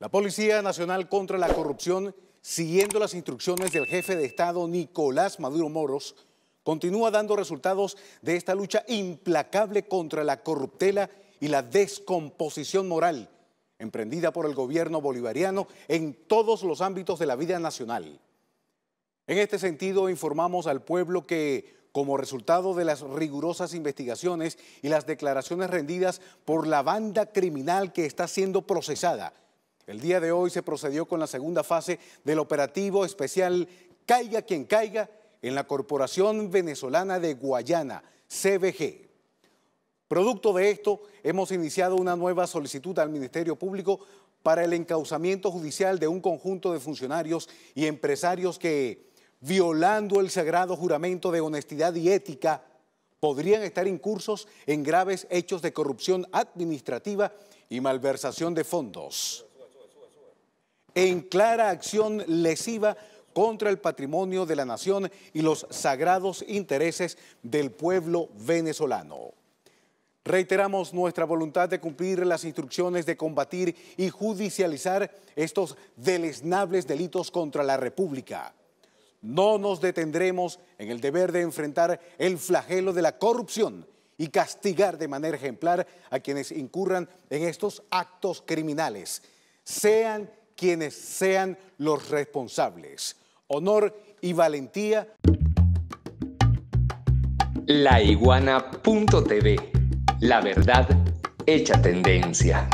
La Policía Nacional contra la Corrupción, siguiendo las instrucciones del jefe de Estado Nicolás Maduro Moros, continúa dando resultados de esta lucha implacable contra la corruptela y la descomposición moral emprendida por el gobierno bolivariano en todos los ámbitos de la vida nacional. En este sentido, informamos al pueblo que como resultado de las rigurosas investigaciones y las declaraciones rendidas por la banda criminal que está siendo procesada, el día de hoy se procedió con la segunda fase del operativo especial Caiga quien caiga en la Corporación Venezolana de Guayana, CBG. Producto de esto, hemos iniciado una nueva solicitud al Ministerio Público para el encauzamiento judicial de un conjunto de funcionarios y empresarios que, violando el sagrado juramento de honestidad y ética, podrían estar incursos en graves hechos de corrupción administrativa y malversación de fondos en clara acción lesiva contra el patrimonio de la nación y los sagrados intereses del pueblo venezolano. Reiteramos nuestra voluntad de cumplir las instrucciones de combatir y judicializar estos deleznables delitos contra la República. No nos detendremos en el deber de enfrentar el flagelo de la corrupción y castigar de manera ejemplar a quienes incurran en estos actos criminales, sean quienes sean los responsables. Honor y valentía. La iguana.tv. La verdad hecha tendencia.